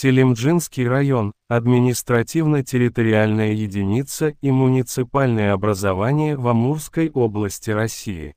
Селимджинский район – административно-территориальная единица и муниципальное образование в Амурской области России.